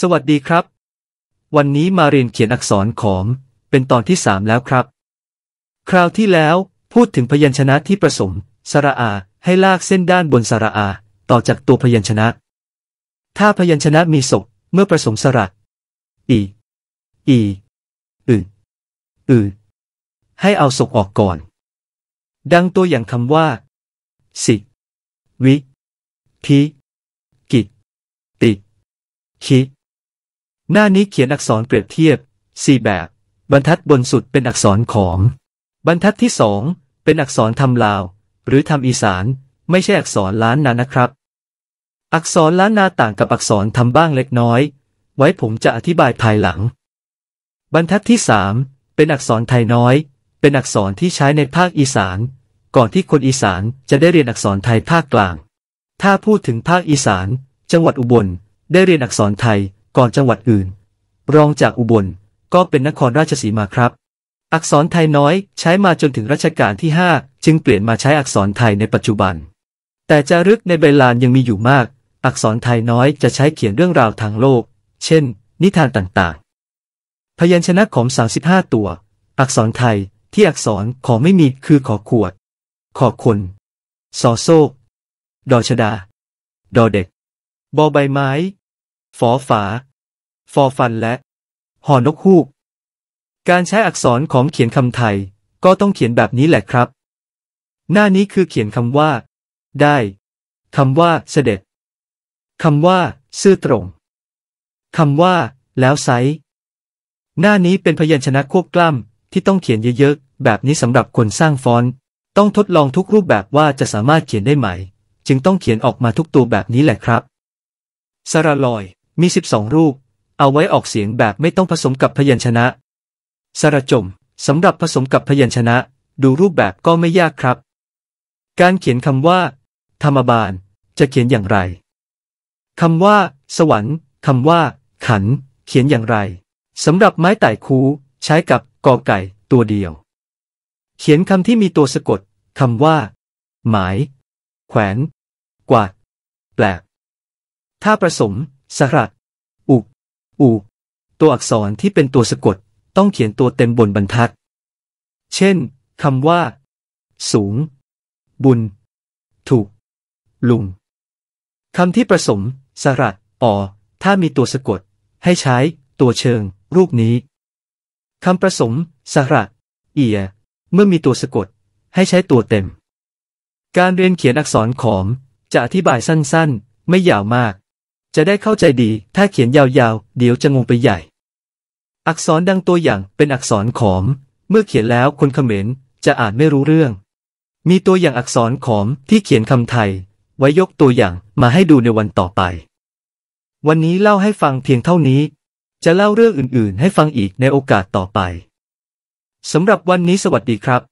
สวัสดีครับ วันนี้มาเรียนเขียนอักษรขอมเป็นตอนที่สามแล้วครับ คราวที่แล้วพูดถึงพยัญชนะที่ผสม สระอาให้ลากเส้นด้านบนสระอาต่อจากตัวพยัญชนะ ถ้าพยัญชนะมีศกเมื่อผสมสระอีอีอือืให้เอาศกออกก่อน ดังตัวอย่างคำว่าสิวิทิกิติคิหน้านี้เขียนอักษรเปรียบเทียบ4แบบบรรทัดบนสุดเป็นอักษรขอมบรรทัดที่สองเป็นอักษรทำลาว หรือทำอีสานไม่ใช่อักษรล้านนานะครับ อักษรล้านนาต่างกับอักษรทำบ้างเล็กน้อย ไว้ผมจะอธิบายภายหลัง บรรทัดที่สามเป็นอักษรไทยน้อย เป็นอักษรที่ใช้ในภาคอีสาน ก่อนที่คนอีสานจะได้เรียนอักษรไทยภาคกลาง ถ้าพูดถึงภาคอีสาน จังหวัดอุบลได้เรียนอักษรไทยก่อนจังหวัดอื่น รองจากอุบลก็เป็นนครราชสีมาครับ อักษรไทยน้อย ใช้มาจนถึงรัชกาลที่ 5 จึงเปลี่ยนมาใช้อักษรไทยในปัจจุบัน แต่จารึกในใบลานยังมีอยู่มาก อักษรไทยน้อยจะใช้เขียนเรื่องราวทางโลก เช่นนิทานต่าง ๆ พยัญชนะของ35ตัว อักษรไทยที่อักษรขอไม่มี คือขอขวด ขอคนสอโซกดอชดาดอเด็กบอใบไม้ฟอฝาฟอฟันและหอนกฮูก การใช้อักษรของเขียนคำไทยก็ต้องเขียนแบบนี้แหละครับ หน้านี้คือเขียนคำว่า ได้ คำว่าเสด็จคำว่า ซื่อตรงคำว่า แล้วไซหน้านี้เป็นพยัญชนะควบกล้ำที่ต้องเขียนเยอะๆแบบนี้สำหรับคนสร้างฟอนต์ต้องทดลองทุกรูปแบบว่าจะสามารถเขียนได้ไหม จึงต้องเขียนออกมาทุกตัวแบบนี้แหละครับ สระลอยมี12รูป เอาไว้ออกเสียงแบบไม่ต้องผสมกับพยัญชนะ สระจมสำหรับผสมกับพยัญชนะ ดูรูปแบบก็ไม่ยากครับ การเขียนคำว่า ธรรมบาลจะเขียนอย่างไร คำว่า สวรรค์คำว่า ขัน เขียนอย่างไรสำหรับไม้ไต่คูใช้กับกอไก่ ตัวเดียว เขียนคำที่มีตัวสะกดคำว่า หมาย แขวนกวาดแปลกถ้าผสมสระอุอูตัวอักษรที่เป็นตัวสะกดต้องเขียนตัวเต็มบนบรรทัดเช่นคำว่า สูง บุญ ถูก ลุงคำที่ผสม สระ ออถ้ามีตัวสะกด ให้ใช้ ตัวเชิง รูปนี้คำผสมสระ เอียเมื่อมีตัวสะกดให้ใช้ตัวเต็ม การเรียนเขียนอักษรขอมจะอธิบายสั้นๆไม่ยาวมากจะได้เข้าใจดีถ้าเขียนยาว ๆ เดี๋ยวจะงงไปใหญ่ อักษรดังตัวอย่างเป็นอักษรขอม เมื่อเขียนแล้วคนเขมรจะอ่านไม่รู้เรื่อง มีตัวอย่างอักษรขอมที่เขียนคำไทย ไว้ยกตัวอย่างมาให้ดูในวันต่อไป วันนี้เล่าให้ฟังเพียงเท่านี้ จะเล่าเรื่องอื่นๆ ให้ฟังอีกในโอกาสต่อไปสำหรับวันนี้สวัสดีครับ